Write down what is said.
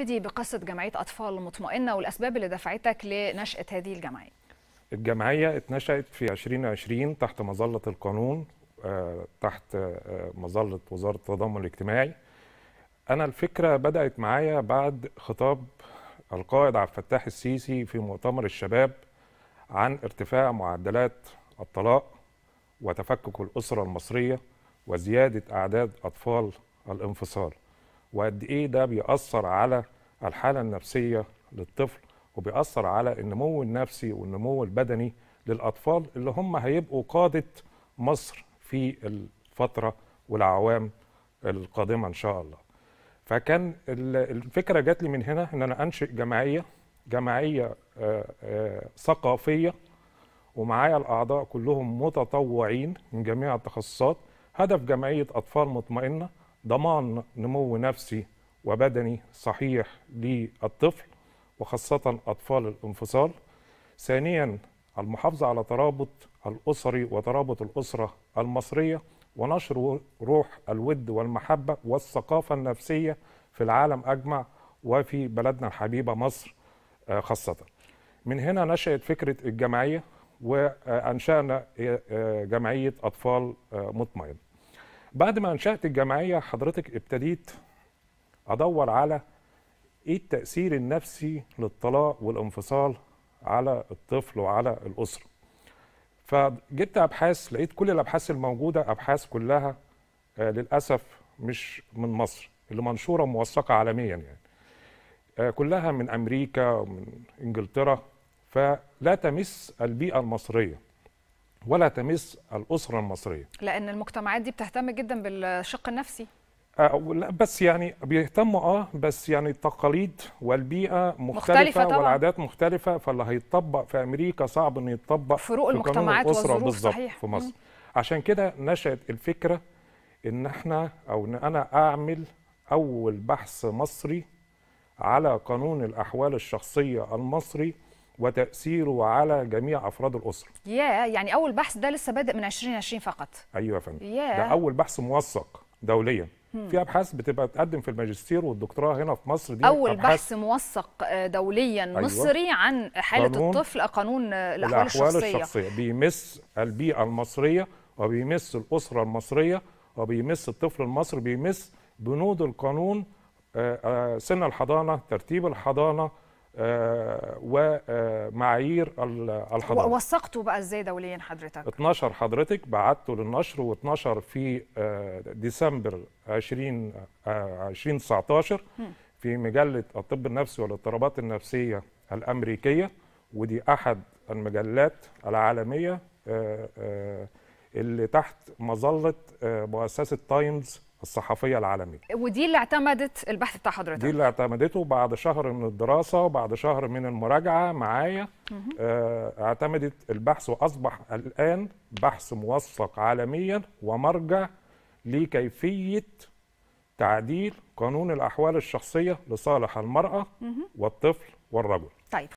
نبتدي بقصة جمعية أطفال مطمئنة والأسباب اللي دفعتك لنشأة هذه الجمعية الجمعية اتنشأت في 2020 تحت مظلة القانون آه، تحت آه، مظلة وزارة التضامن الاجتماعي أنا الفكرة بدأت معايا بعد خطاب القائد عبد الفتاح السيسي في مؤتمر الشباب عن ارتفاع معدلات الطلاق وتفكك الأسرة المصرية وزيادة أعداد أطفال الانفصال وقد ايه ده بيأثر على الحاله النفسيه للطفل وبيأثر على النمو النفسي والنمو البدني للاطفال اللي هم هيبقوا قاده مصر في الفتره والعوام القادمه ان شاء الله. فكان الفكره جات لي من هنا ان انا انشئ جمعيه جمعيه آه، آه، ثقافيه ومعايا الاعضاء كلهم متطوعين من جميع التخصصات هدف جمعيه اطفال مطمئنه ضمان نمو نفسي وبدني صحيح للطفل وخاصة أطفال الانفصال ثانيا المحافظة على ترابط الأسري وترابط الأسرة المصرية ونشر روح الود والمحبة والثقافة النفسية في العالم أجمع وفي بلدنا الحبيبة مصر آه، خاصة من هنا نشأت فكرة الجمعية وأنشأنا آه، آه، جمعية أطفال مطمئن بعد ما انشات الجمعيه حضرتك ابتديت ادور على ايه التاثير النفسي للطلاق والانفصال على الطفل وعلى الاسره فجبت ابحاث لقيت كل الابحاث الموجوده ابحاث كلها آه للاسف مش من مصر اللي منشوره وموثقه عالميا يعني آه كلها من امريكا ومن انجلترا فلا تمس البيئه المصريه ولا تمس الاسره المصريه لان المجتمعات دي بتهتم جدا بالشق النفسي آه، لا بس يعني بيهتموا اه بس يعني التقاليد والبيئه مختلفه, مختلفة طبعا. والعادات مختلفه فاللي هيتطبق في امريكا صعب انه يتطبق فروق في المجتمعات الاسره بالظبط في مصر مم. عشان كده نشات الفكره ان احنا او ان انا اعمل اول بحث مصري على قانون الاحوال الشخصيه المصري وتاثيره على جميع افراد الاسره يا يعني اول بحث ده لسه بادئ من 2020 فقط ايوه يا فندم ده اول بحث موثق دوليا في ابحاث بتبقى تقدم في الماجستير والدكتوراه هنا في مصر دي اول بحث موثق آه، دوليا أيوة. مصري عن حاله قانون الطفل قانون آه، الاحوال, الأحوال الشخصيه, الشخصية. بيمس البيئه المصريه وبيمس الاسره المصريه وبيمس الطفل المصري بيمس بنود القانون آه، سن الحضانه ترتيب الحضانه آه، ومعايير الحضاره وثقته بقى ازاي دوليا حضرتك 12 حضرتك بعته للنشر و12 في آه، ديسمبر 20 2019 آه، في مجله الطب النفسي والاضطرابات النفسيه الامريكيه ودي احد المجلات العالميه اللي تحت مظله مؤسسه تايمز الصحفيه العالميه. ودي اللي اعتمدت البحث بتاع حضرتك. دي اللي اعتمدته بعد شهر من الدراسه وبعد شهر من المراجعه معايا آه، اعتمدت البحث واصبح الان بحث موثق عالميا ومرجع لكيفيه تعديل قانون الاحوال الشخصيه لصالح المراه والطفل والرجل. طيب